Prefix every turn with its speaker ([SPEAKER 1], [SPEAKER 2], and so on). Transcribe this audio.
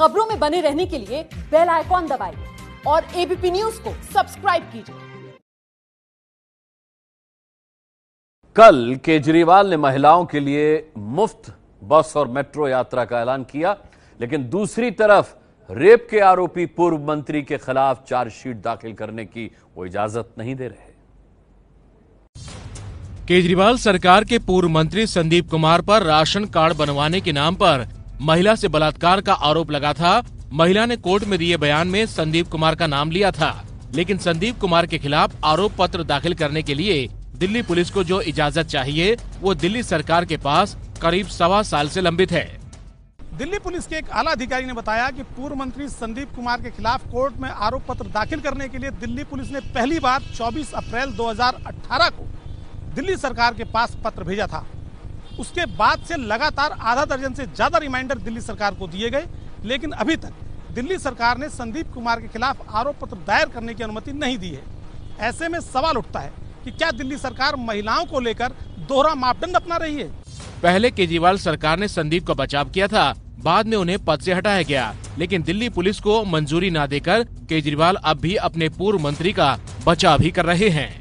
[SPEAKER 1] खबरों में बने रहने के लिए बेल आइकॉन दबाइए और एबीपी न्यूज को सब्सक्राइब कीजिए कल केजरीवाल ने महिलाओं के लिए मुफ्त बस और मेट्रो यात्रा का ऐलान किया लेकिन दूसरी तरफ रेप के आरोपी पूर्व मंत्री के खिलाफ चार्जशीट दाखिल करने की
[SPEAKER 2] वो इजाजत नहीं दे रहे केजरीवाल सरकार के पूर्व मंत्री संदीप कुमार पर राशन कार्ड बनवाने के नाम पर महिला से बलात्कार का आरोप लगा था महिला ने कोर्ट में दिए बयान में संदीप कुमार का नाम लिया था लेकिन संदीप कुमार के खिलाफ आरोप पत्र दाखिल करने के लिए दिल्ली पुलिस को जो इजाजत चाहिए वो दिल्ली सरकार के पास करीब सवा साल से लंबित है
[SPEAKER 3] दिल्ली पुलिस के एक आला अधिकारी ने बताया कि पूर्व मंत्री संदीप कुमार के खिलाफ कोर्ट में आरोप पत्र दाखिल करने के लिए दिल्ली पुलिस ने पहली बार 24 अप्रैल 2018 को दिल्ली सरकार के पास पत्र भेजा था उसके बाद से लगातार आधा दर्जन से ज़्यादा रिमाइंडर दिल्ली सरकार को दिए गए लेकिन अभी तक दिल्ली सरकार ने संदीप कुमार के खिलाफ आरोप पत्र दायर करने की अनुमति नहीं दी है ऐसे में सवाल उठता है कि क्या दिल्ली सरकार महिलाओं को लेकर दोहरा मापदंड अपना रही है
[SPEAKER 2] पहले केजरीवाल सरकार ने संदीप का बचाव किया था बाद में उन्हें पद से हटाया गया लेकिन दिल्ली पुलिस को मंजूरी न देकर केजरीवाल अब भी अपने पूर्व मंत्री का बचाव ही कर रहे हैं